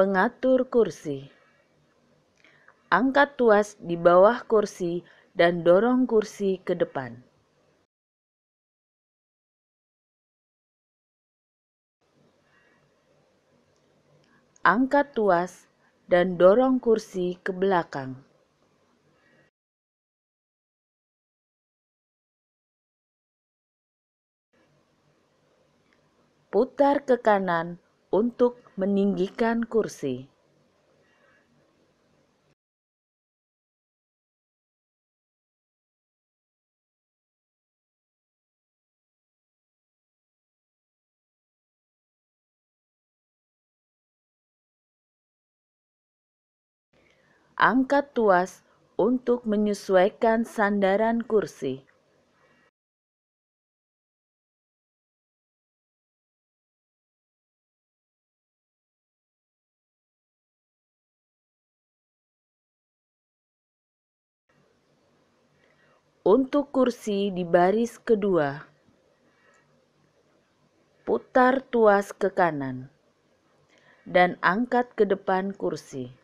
Pengatur kursi Angkat tuas di bawah kursi dan dorong kursi ke depan. Angkat tuas dan dorong kursi ke belakang. putar ke kanan untuk meninggikan kursi. Angkat tuas untuk menyesuaikan sandaran kursi. untuk kursi di baris kedua. Putar tuas ke kanan dan angkat ke depan kursi.